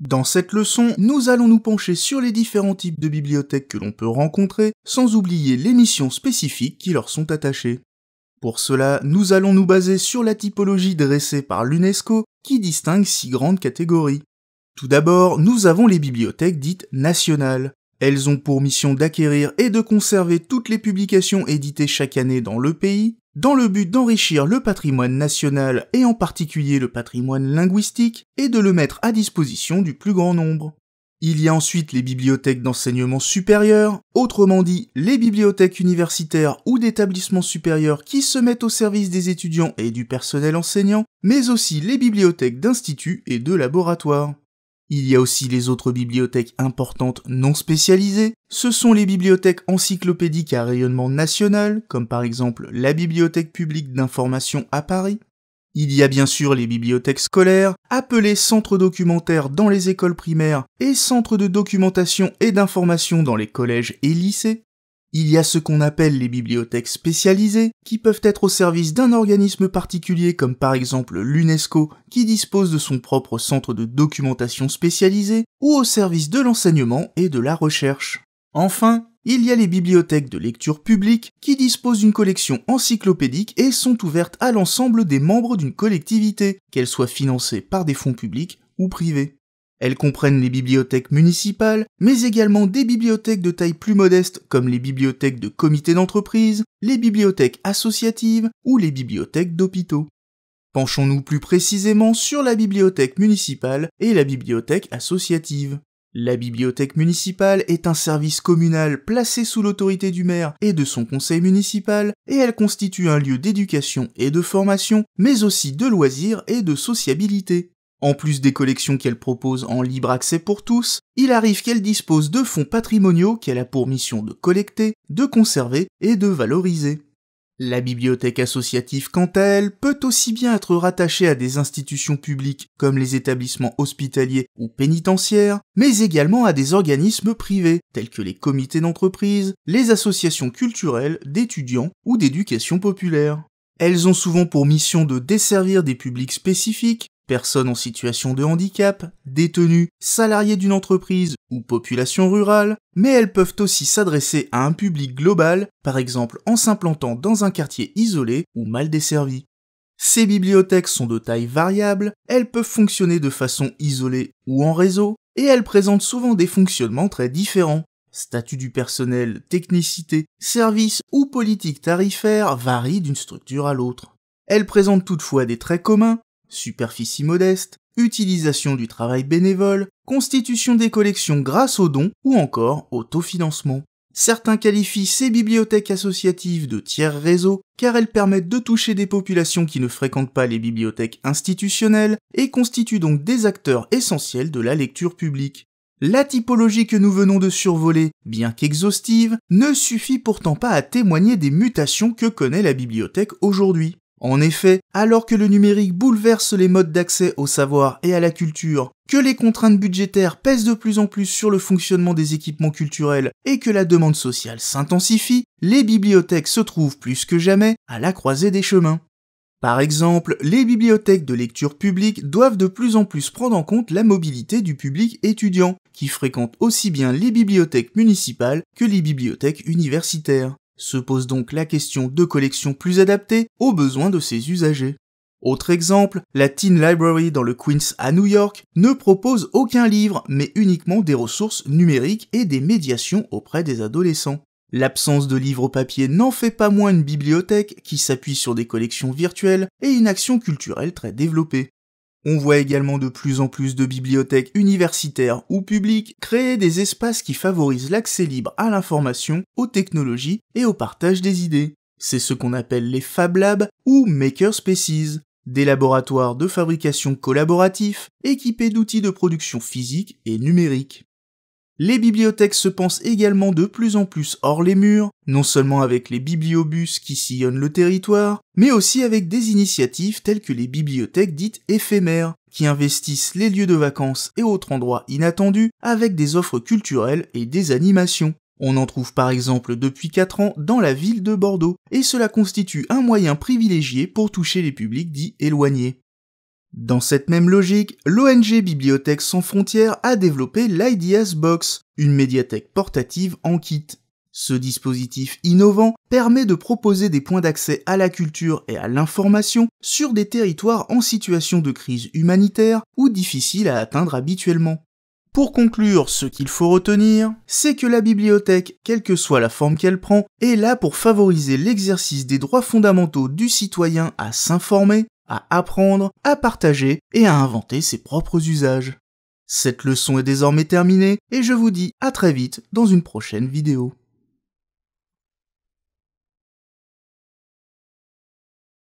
Dans cette leçon, nous allons nous pencher sur les différents types de bibliothèques que l'on peut rencontrer, sans oublier les missions spécifiques qui leur sont attachées. Pour cela, nous allons nous baser sur la typologie dressée par l'UNESCO qui distingue six grandes catégories. Tout d'abord, nous avons les bibliothèques dites nationales. Elles ont pour mission d'acquérir et de conserver toutes les publications éditées chaque année dans le pays, dans le but d'enrichir le patrimoine national et en particulier le patrimoine linguistique, et de le mettre à disposition du plus grand nombre. Il y a ensuite les bibliothèques d'enseignement supérieur, autrement dit les bibliothèques universitaires ou d'établissements supérieurs qui se mettent au service des étudiants et du personnel enseignant, mais aussi les bibliothèques d'instituts et de laboratoires. Il y a aussi les autres bibliothèques importantes non spécialisées. Ce sont les bibliothèques encyclopédiques à rayonnement national, comme par exemple la Bibliothèque publique d'information à Paris. Il y a bien sûr les bibliothèques scolaires, appelées centres documentaires dans les écoles primaires et centres de documentation et d'information dans les collèges et lycées. Il y a ce qu'on appelle les bibliothèques spécialisées, qui peuvent être au service d'un organisme particulier comme par exemple l'UNESCO, qui dispose de son propre centre de documentation spécialisé, ou au service de l'enseignement et de la recherche. Enfin, il y a les bibliothèques de lecture publique, qui disposent d'une collection encyclopédique et sont ouvertes à l'ensemble des membres d'une collectivité, qu'elles soient financées par des fonds publics ou privés. Elles comprennent les bibliothèques municipales, mais également des bibliothèques de taille plus modeste comme les bibliothèques de comités d'entreprise, les bibliothèques associatives ou les bibliothèques d'hôpitaux. Penchons-nous plus précisément sur la bibliothèque municipale et la bibliothèque associative. La bibliothèque municipale est un service communal placé sous l'autorité du maire et de son conseil municipal, et elle constitue un lieu d'éducation et de formation, mais aussi de loisirs et de sociabilité. En plus des collections qu'elle propose en libre accès pour tous, il arrive qu'elle dispose de fonds patrimoniaux qu'elle a pour mission de collecter, de conserver et de valoriser. La bibliothèque associative, quant à elle, peut aussi bien être rattachée à des institutions publiques comme les établissements hospitaliers ou pénitentiaires, mais également à des organismes privés tels que les comités d'entreprise, les associations culturelles, d'étudiants ou d'éducation populaire. Elles ont souvent pour mission de desservir des publics spécifiques, personnes en situation de handicap, détenus, salariés d'une entreprise ou population rurale, mais elles peuvent aussi s'adresser à un public global, par exemple en s'implantant dans un quartier isolé ou mal desservi. Ces bibliothèques sont de taille variable, elles peuvent fonctionner de façon isolée ou en réseau, et elles présentent souvent des fonctionnements très différents. Statut du personnel, technicité, service ou politique tarifaire varient d'une structure à l'autre. Elles présentent toutefois des traits communs, superficie modeste, utilisation du travail bénévole, constitution des collections grâce aux dons ou encore autofinancement. Certains qualifient ces bibliothèques associatives de tiers réseau car elles permettent de toucher des populations qui ne fréquentent pas les bibliothèques institutionnelles et constituent donc des acteurs essentiels de la lecture publique. La typologie que nous venons de survoler, bien qu'exhaustive, ne suffit pourtant pas à témoigner des mutations que connaît la bibliothèque aujourd'hui. En effet, alors que le numérique bouleverse les modes d'accès au savoir et à la culture, que les contraintes budgétaires pèsent de plus en plus sur le fonctionnement des équipements culturels et que la demande sociale s'intensifie, les bibliothèques se trouvent plus que jamais à la croisée des chemins. Par exemple, les bibliothèques de lecture publique doivent de plus en plus prendre en compte la mobilité du public étudiant, qui fréquente aussi bien les bibliothèques municipales que les bibliothèques universitaires. Se pose donc la question de collections plus adaptées aux besoins de ses usagers. Autre exemple, la Teen Library dans le Queens à New York ne propose aucun livre, mais uniquement des ressources numériques et des médiations auprès des adolescents. L'absence de livres au papier n'en fait pas moins une bibliothèque qui s'appuie sur des collections virtuelles et une action culturelle très développée. On voit également de plus en plus de bibliothèques universitaires ou publiques créer des espaces qui favorisent l'accès libre à l'information, aux technologies et au partage des idées. C'est ce qu'on appelle les Fab Labs ou Maker Spaces, des laboratoires de fabrication collaboratifs équipés d'outils de production physique et numérique. Les bibliothèques se pensent également de plus en plus hors les murs, non seulement avec les bibliobus qui sillonnent le territoire, mais aussi avec des initiatives telles que les bibliothèques dites éphémères, qui investissent les lieux de vacances et autres endroits inattendus avec des offres culturelles et des animations. On en trouve par exemple depuis 4 ans dans la ville de Bordeaux, et cela constitue un moyen privilégié pour toucher les publics dits éloignés. Dans cette même logique, l'ONG Bibliothèque sans frontières a développé l'IDS Box, une médiathèque portative en kit. Ce dispositif innovant permet de proposer des points d'accès à la culture et à l'information sur des territoires en situation de crise humanitaire ou difficiles à atteindre habituellement. Pour conclure, ce qu'il faut retenir, c'est que la bibliothèque, quelle que soit la forme qu'elle prend, est là pour favoriser l'exercice des droits fondamentaux du citoyen à s'informer, à apprendre, à partager et à inventer ses propres usages. Cette leçon est désormais terminée et je vous dis à très vite dans une prochaine vidéo.